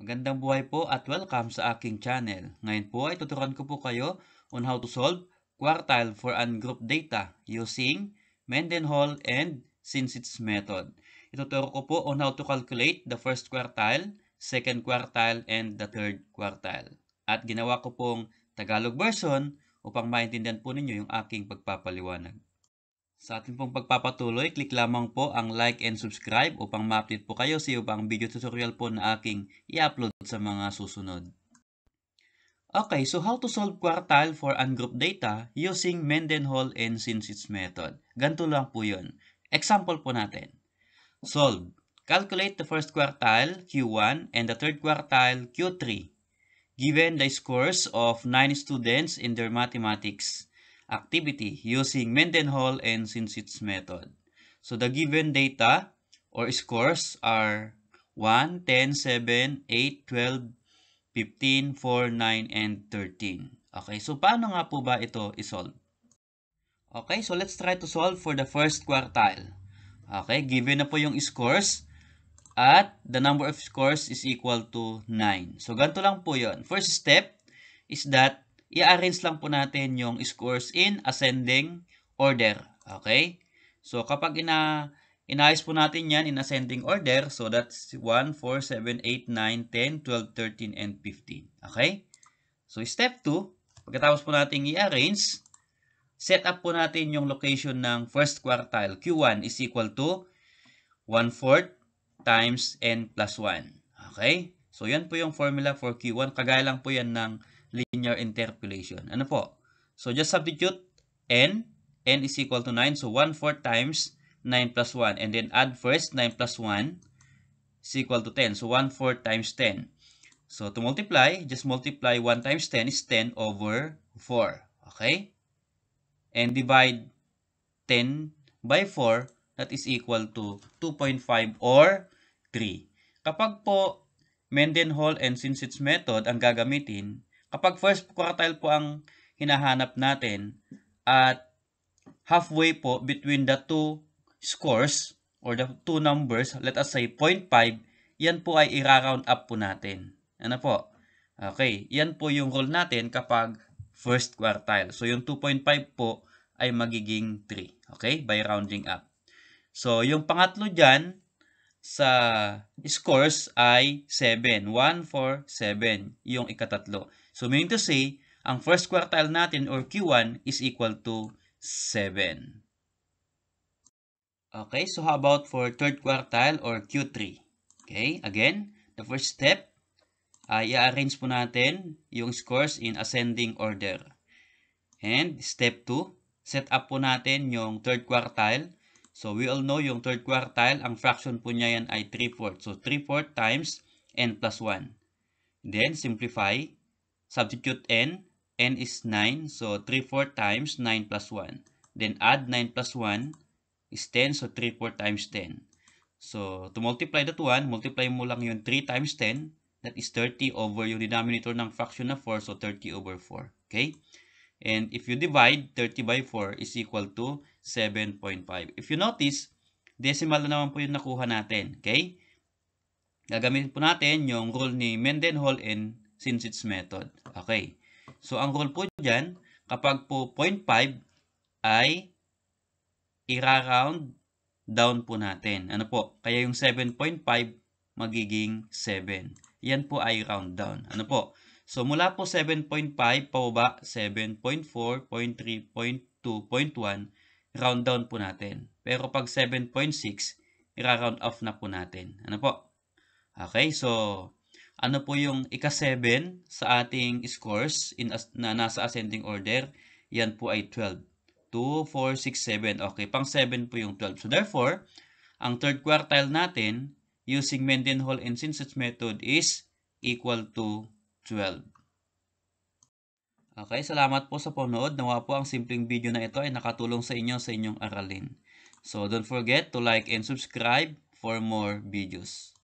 Magandang buhay po at welcome sa aking channel. Ngayon po ay tuturuan ko po kayo on how to solve quartile for ungrouped data using Mendenhall and Sinsit method. Ituturo ko po on how to calculate the first quartile, second quartile, and the third quartile. At ginawa ko pong Tagalog version upang maintindihan po ninyo yung aking pagpapaliwanag. Sa ating pong pagpapatuloy, click lamang po ang like and subscribe upang ma-update po kayo sa ibang video tutorial po na aking i-upload sa mga susunod. Okay, so how to solve quartile for ungrouped data using Mendenhall and Sinsis method. Ganito lang po yun. Example po natin. Solve. Calculate the first quartile, Q1, and the third quartile, Q3, given the scores of 9 students in their mathematics activity using Mendenhall and Sinschitz method. So the given data or scores are 1, 10, 7, 8, 12, 15, 4, 9, and 13. Okay, so paano nga po ba ito isolve? Okay, so let's try to solve for the first quartile. Okay, given na po yung scores at the number of scores is equal to 9. So ganito lang po yon. First step is that i-arrange lang po natin yung scores in ascending order. Okay? So, kapag ina inayos po natin yan in ascending order, so that's 1, 4, 7, 8, 9, 10, 12, 13, and 15. Okay? So, step 2, pagkatapos po natin i-arrange, set up po natin yung location ng first quartile. Q1 is equal to 1/4 times n plus 1. Okay? So, yan po yung formula for Q1. Kagaya lang po yan ng linear interpolation. Ano po? So, just substitute n. n is equal to 9. So, 1 4 times 9 plus 1. And then add first, 9 plus 1 is equal to 10. So, 1 4 times 10. So, to multiply, just multiply 1 times 10 is 10 over 4. Okay? And divide 10 by 4, that is equal to 2.5 or 3. Kapag po Mendenhall and since its method ang gagamitin, Kapag first quartile po ang hinahanap natin at halfway po between the two scores or the two numbers, let us say 0.5, yan po ay i round up po natin. Ano po? Okay, yan po yung rule natin kapag first quartile. So yung 2.5 po ay magiging 3. Okay, by rounding up. So yung pangatlo diyan sa scores ay 7. 1, 4, 7. Yung ikatatlo. So, meaning to say, ang first quartile natin or Q1 is equal to 7. Okay, so how about for third quartile or Q3? Okay, again, the first step, uh, i-arrange po natin yung scores in ascending order. And step 2, set up po natin yung third quartile. So, we all know yung third quartile, ang fraction po niya yan ay 3 fourth. So, 3 fourth times n plus 1. Then, simplify. Substitute n. n is 9. So 3 4 times 9 plus 1. Then add 9 plus 1 is 10. So 3 4 times 10. So to multiply that 1, multiply mo lang yung 3 times 10. That is 30 over yung denominator ng fraction na 4. So 30 over 4. Okay? And if you divide, 30 by 4 is equal to 7.5. If you notice, decimal na naman po yung nakuha natin. Okay? Gagamitin po natin yung rule ni Mendenhall and since its method. Okay. So, ang rule po dyan, kapag po 0.5 ay ira-round down po natin. Ano po? Kaya yung 7.5 magiging 7. Yan po ay round down. Ano po? So, mula po 7.5, pababa 7.4, 0.3, 0.2, round down po natin. Pero pag 7.6, ira-round off na po natin. Ano po? Okay, so ano po yung ika-7 sa ating scores in, na nasa ascending order, yan po ay 12. 2, 4, 6, 7. Okay, pang 7 po yung 12. So therefore, ang third quartile natin using Mendenhall and Sinset method is equal to 12. Okay, salamat po sa panood. Nawa po ang simpleng video na ito ay nakatulong sa inyo sa inyong aralin. So don't forget to like and subscribe for more videos.